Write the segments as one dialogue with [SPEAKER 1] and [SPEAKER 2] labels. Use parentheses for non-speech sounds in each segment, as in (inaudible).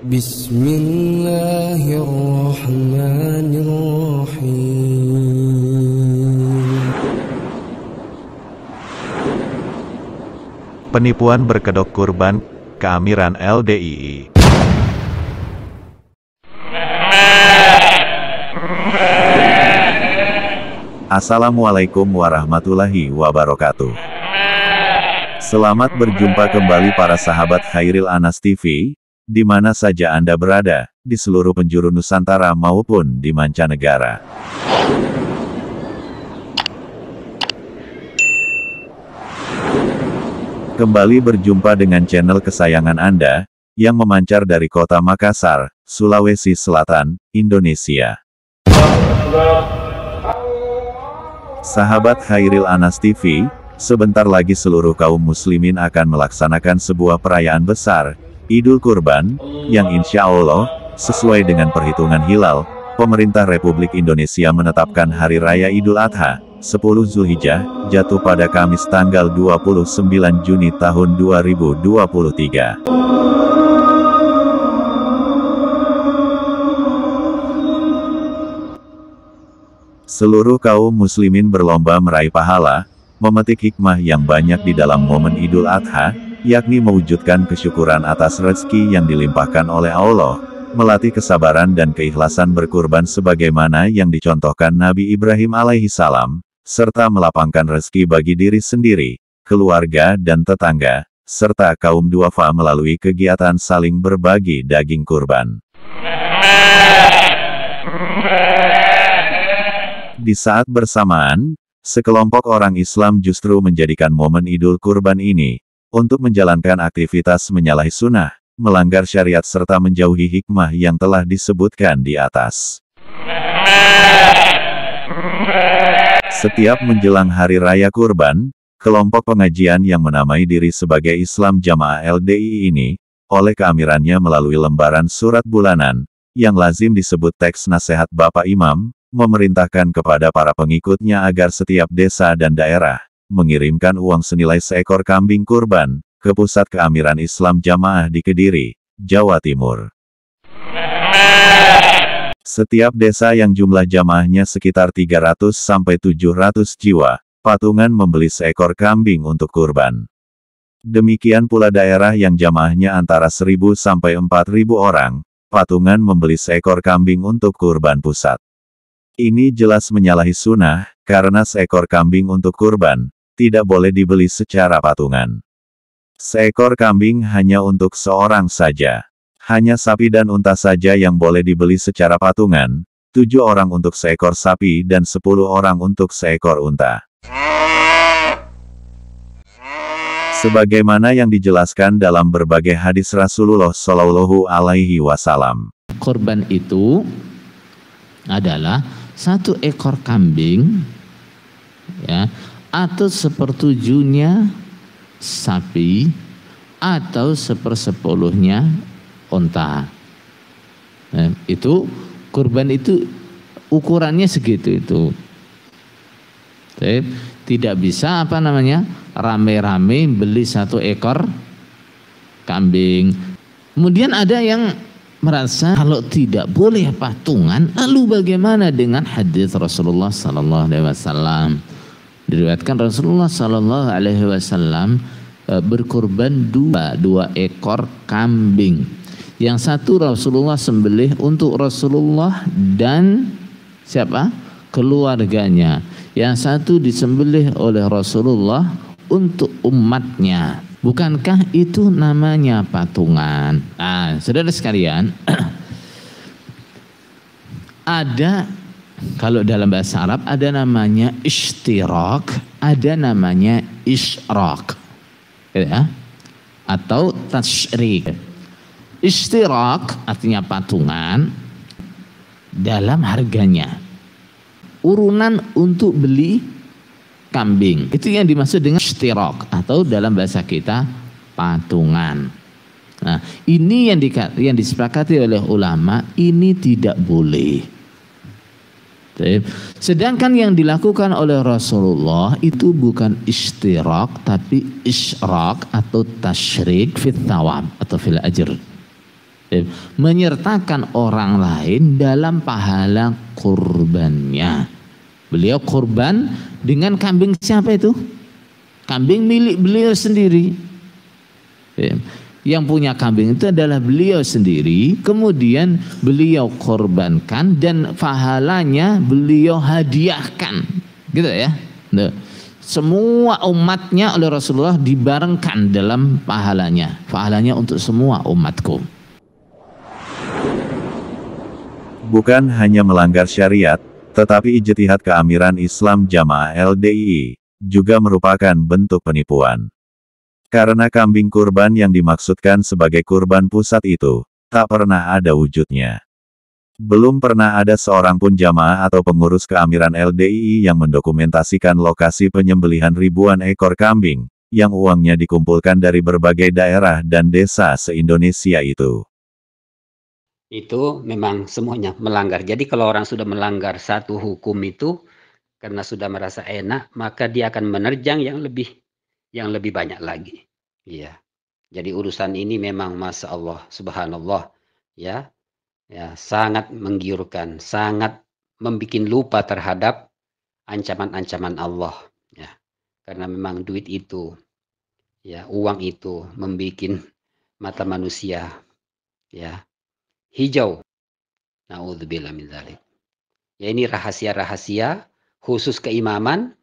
[SPEAKER 1] بسم
[SPEAKER 2] Penipuan berkedok kurban, keamiran LDII. Assalamualaikum warahmatullahi wabarakatuh. Selamat berjumpa kembali para sahabat Khairil Anas TV, di mana saja Anda berada, di seluruh penjuru Nusantara maupun di mancanegara. Kembali berjumpa dengan channel kesayangan Anda, yang memancar dari kota Makassar, Sulawesi Selatan, Indonesia. Sahabat Khairil Anas TV, Sebentar lagi seluruh kaum muslimin akan melaksanakan sebuah perayaan besar, Idul Kurban, yang insya Allah, sesuai dengan perhitungan hilal, pemerintah Republik Indonesia menetapkan Hari Raya Idul Adha, 10 Zulhijjah, jatuh pada Kamis tanggal 29 Juni tahun 2023. Seluruh kaum muslimin berlomba meraih pahala, memetik hikmah yang banyak di dalam momen Idul Adha, yakni mewujudkan kesyukuran atas rezeki yang dilimpahkan oleh Allah, melatih kesabaran dan keikhlasan berkurban sebagaimana yang dicontohkan Nabi Ibrahim alaihi salam, serta melapangkan rezeki bagi diri sendiri, keluarga dan tetangga, serta kaum duafa melalui kegiatan saling berbagi daging kurban. Di saat bersamaan, Sekelompok orang Islam justru menjadikan momen Idul Kurban ini untuk menjalankan aktivitas menyalahi sunnah, melanggar syariat serta menjauhi hikmah yang telah disebutkan di atas. Setiap menjelang Hari Raya Kurban, kelompok pengajian yang menamai diri sebagai Islam Jamaah LDI ini, oleh keamirannya melalui lembaran surat bulanan, yang lazim disebut teks nasihat Bapak Imam, memerintahkan kepada para pengikutnya agar setiap desa dan daerah mengirimkan uang senilai seekor kambing kurban ke pusat keamiran Islam Jamaah di Kediri, Jawa Timur. Setiap desa yang jumlah jamaahnya sekitar 300 sampai 700 jiwa, patungan membeli seekor kambing untuk kurban. Demikian pula daerah yang jamaahnya antara 1000 sampai 4000 orang, patungan membeli seekor kambing untuk kurban pusat. Ini jelas menyalahi sunnah, karena seekor kambing untuk kurban, tidak boleh dibeli secara patungan. Seekor kambing hanya untuk seorang saja. Hanya sapi dan unta saja yang boleh dibeli secara patungan, tujuh orang untuk seekor sapi dan sepuluh orang untuk seekor unta. Sebagaimana yang dijelaskan dalam berbagai hadis Rasulullah Shallallahu Alaihi Wasallam, korban itu
[SPEAKER 1] adalah satu ekor kambing ya atau sepertujuhnya sapi atau sepersepuluhnya onta. Nah, itu kurban itu ukurannya segitu itu. Tidak bisa apa namanya rame-rame beli satu ekor kambing. Kemudian ada yang merasa kalau tidak boleh patungan lalu bagaimana dengan hadis Rasulullah sallallahu alaihi wasallam diriwayatkan Rasulullah sallallahu alaihi wasallam e, berkorban dua dua ekor kambing yang satu Rasulullah sembelih untuk Rasulullah dan siapa keluarganya yang satu disembelih oleh Rasulullah untuk umatnya bukankah itu namanya patungan ah Nah, saudara sekalian, (clears throat) ada kalau dalam bahasa Arab ada namanya istirok, ada namanya ishrak. Gitu ya. Atau tasriq. Ishtirak artinya patungan dalam harganya. Urunan untuk beli kambing. Itu yang dimaksud dengan ishtirak atau dalam bahasa kita patungan. Nah, ini yang di, yang disepakati oleh ulama ini tidak boleh. Sedangkan yang dilakukan oleh Rasulullah itu bukan istirahat tapi isyrak atau tasyrik fit tawab atau fil ajr. Menyertakan orang lain dalam pahala kurbannya. Beliau kurban dengan kambing siapa itu? Kambing milik beliau sendiri yang punya kambing itu adalah beliau sendiri kemudian beliau korbankan dan pahalanya beliau hadiahkan gitu ya Tuh. Nah, semua umatnya oleh Rasulullah dibarengkan dalam pahalanya pahalanya untuk semua umatku
[SPEAKER 2] bukan hanya melanggar syariat tetapi ijtihad keamiran Islam Jamaah LDI juga merupakan bentuk penipuan karena kambing kurban yang dimaksudkan sebagai kurban pusat itu, tak pernah ada wujudnya. Belum pernah ada seorang pun jamaah atau pengurus keamiran LDII yang mendokumentasikan lokasi penyembelihan ribuan ekor kambing, yang uangnya dikumpulkan dari berbagai daerah dan desa se-Indonesia itu.
[SPEAKER 3] Itu memang semuanya melanggar. Jadi kalau orang sudah melanggar satu hukum itu, karena sudah merasa enak, maka dia akan menerjang yang lebih yang lebih banyak lagi. Iya. Jadi urusan ini memang masa Allah subhanallah ya. Ya, sangat menggiurkan, sangat membuat lupa terhadap ancaman-ancaman Allah ya. Karena memang duit itu ya, uang itu membuat mata manusia ya hijau. Nauzubillah min dzalik. Ya ini rahasia-rahasia khusus keimaman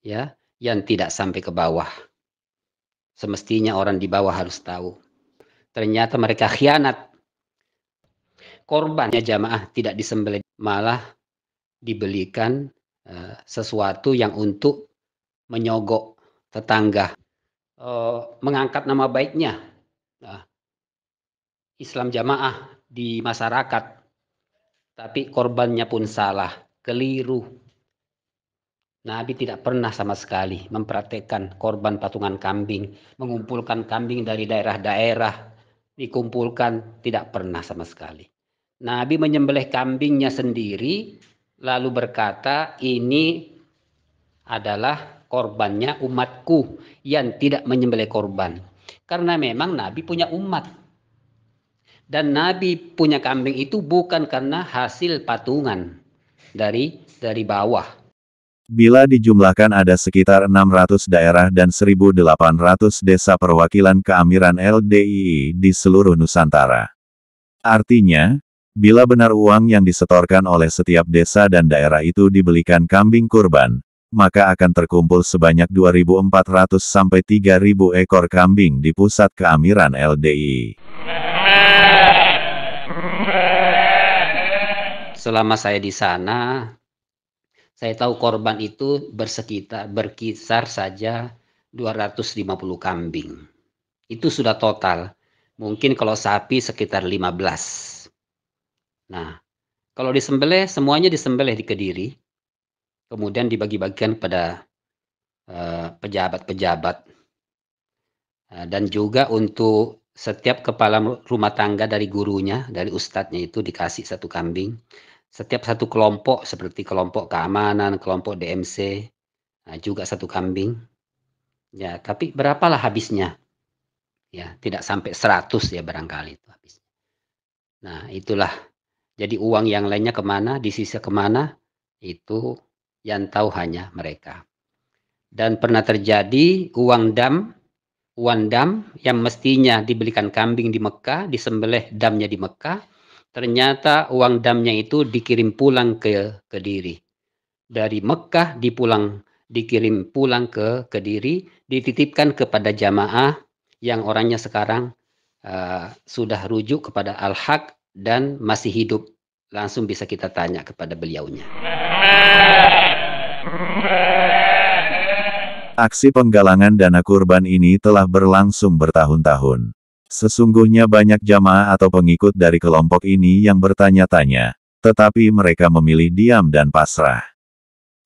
[SPEAKER 3] ya yang tidak sampai ke bawah. Semestinya orang di bawah harus tahu. Ternyata mereka khianat. Korbannya jamaah tidak disembelih, malah dibelikan uh, sesuatu yang untuk menyogok tetangga, uh, mengangkat nama baiknya. Uh, Islam jamaah di masyarakat, tapi korbannya pun salah, keliru Nabi tidak pernah sama sekali mempraktekkan korban patungan kambing, mengumpulkan kambing dari daerah-daerah, dikumpulkan tidak pernah sama sekali. Nabi menyembelih kambingnya sendiri lalu berkata ini adalah korbannya umatku yang tidak menyembelih korban. Karena memang Nabi punya umat. Dan Nabi punya kambing itu bukan karena hasil patungan dari dari bawah
[SPEAKER 2] Bila dijumlahkan ada sekitar 600 daerah dan 1.800 desa perwakilan keamiran LDII di seluruh Nusantara. Artinya, bila benar uang yang disetorkan oleh setiap desa dan daerah itu dibelikan kambing kurban, maka akan terkumpul sebanyak 2.400 sampai 3.000 ekor kambing di pusat keamiran LDII.
[SPEAKER 3] Selama saya di sana, saya tahu korban itu bersekitar berkisar saja 250 kambing. Itu sudah total. Mungkin kalau sapi sekitar 15. Nah, kalau disembelih semuanya disembelih di Kediri. Kemudian dibagi-bagikan pada eh, pejabat-pejabat. Uh, uh, dan juga untuk setiap kepala rumah tangga dari gurunya, dari ustadznya itu dikasih satu kambing setiap satu kelompok seperti kelompok keamanan, kelompok DMC, nah juga satu kambing. Ya, tapi berapalah habisnya? Ya, tidak sampai 100 ya barangkali itu habis. Nah, itulah. Jadi uang yang lainnya kemana, di sisa kemana, itu yang tahu hanya mereka. Dan pernah terjadi uang dam, uang dam yang mestinya dibelikan kambing di Mekah, disembelih damnya di Mekah, Ternyata uang damnya itu dikirim pulang ke Kediri. Dari Mekah dipulang dikirim pulang ke Kediri, dititipkan kepada jamaah yang orangnya sekarang uh, sudah rujuk kepada Al-Haq dan masih hidup. Langsung bisa kita tanya kepada beliaunya.
[SPEAKER 2] Aksi penggalangan dana kurban ini telah berlangsung bertahun-tahun. Sesungguhnya banyak jamaah atau pengikut dari kelompok ini yang bertanya-tanya, tetapi mereka memilih diam dan pasrah.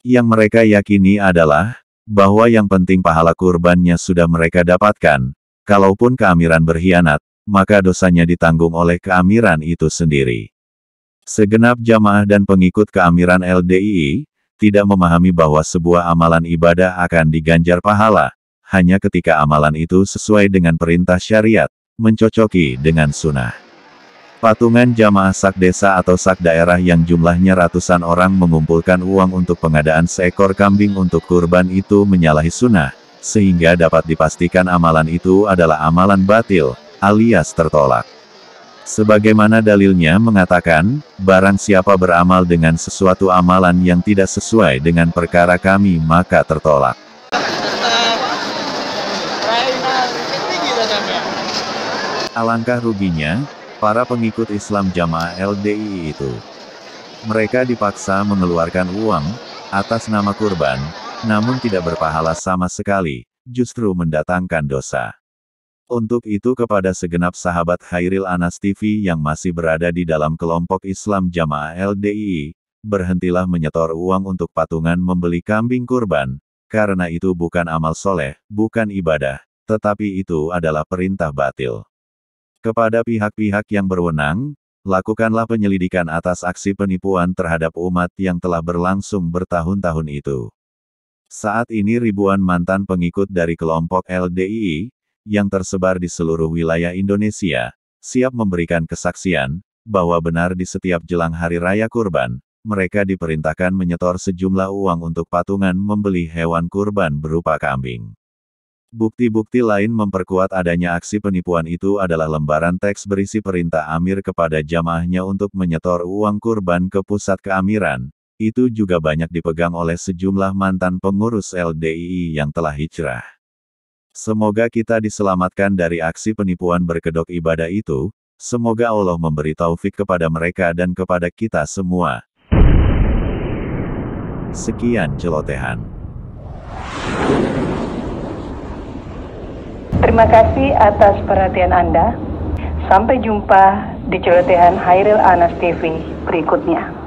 [SPEAKER 2] Yang mereka yakini adalah, bahwa yang penting pahala kurbannya sudah mereka dapatkan, kalaupun keamiran berkhianat, maka dosanya ditanggung oleh keamiran itu sendiri. Segenap jamaah dan pengikut keamiran LDII, tidak memahami bahwa sebuah amalan ibadah akan diganjar pahala, hanya ketika amalan itu sesuai dengan perintah syariat, mencocoki dengan sunnah. Patungan jamaah sak desa atau sak daerah yang jumlahnya ratusan orang mengumpulkan uang untuk pengadaan seekor kambing untuk kurban itu menyalahi sunnah, sehingga dapat dipastikan amalan itu adalah amalan batil, alias tertolak. Sebagaimana dalilnya mengatakan, barang siapa beramal dengan sesuatu amalan yang tidak sesuai dengan perkara kami maka tertolak. Alangkah ruginya, para pengikut Islam jamaah LDI itu. Mereka dipaksa mengeluarkan uang, atas nama kurban, namun tidak berpahala sama sekali, justru mendatangkan dosa. Untuk itu kepada segenap sahabat Khairil Anas TV yang masih berada di dalam kelompok Islam Jamaah LDI, berhentilah menyetor uang untuk patungan membeli kambing kurban, karena itu bukan amal soleh, bukan ibadah, tetapi itu adalah perintah batil. Kepada pihak-pihak yang berwenang, lakukanlah penyelidikan atas aksi penipuan terhadap umat yang telah berlangsung bertahun-tahun itu. Saat ini ribuan mantan pengikut dari kelompok LDII, yang tersebar di seluruh wilayah Indonesia, siap memberikan kesaksian, bahwa benar di setiap jelang hari raya kurban, mereka diperintahkan menyetor sejumlah uang untuk patungan membeli hewan kurban berupa kambing. Bukti-bukti lain memperkuat adanya aksi penipuan itu adalah lembaran teks berisi perintah Amir kepada jamaahnya untuk menyetor uang kurban ke pusat keamiran. Itu juga banyak dipegang oleh sejumlah mantan pengurus LDII yang telah hijrah. Semoga kita diselamatkan dari aksi penipuan berkedok ibadah itu, semoga Allah memberi taufik kepada mereka dan kepada kita semua. Sekian celotehan. Terima kasih atas perhatian Anda. Sampai jumpa di celotehan Hairil Anas TV berikutnya.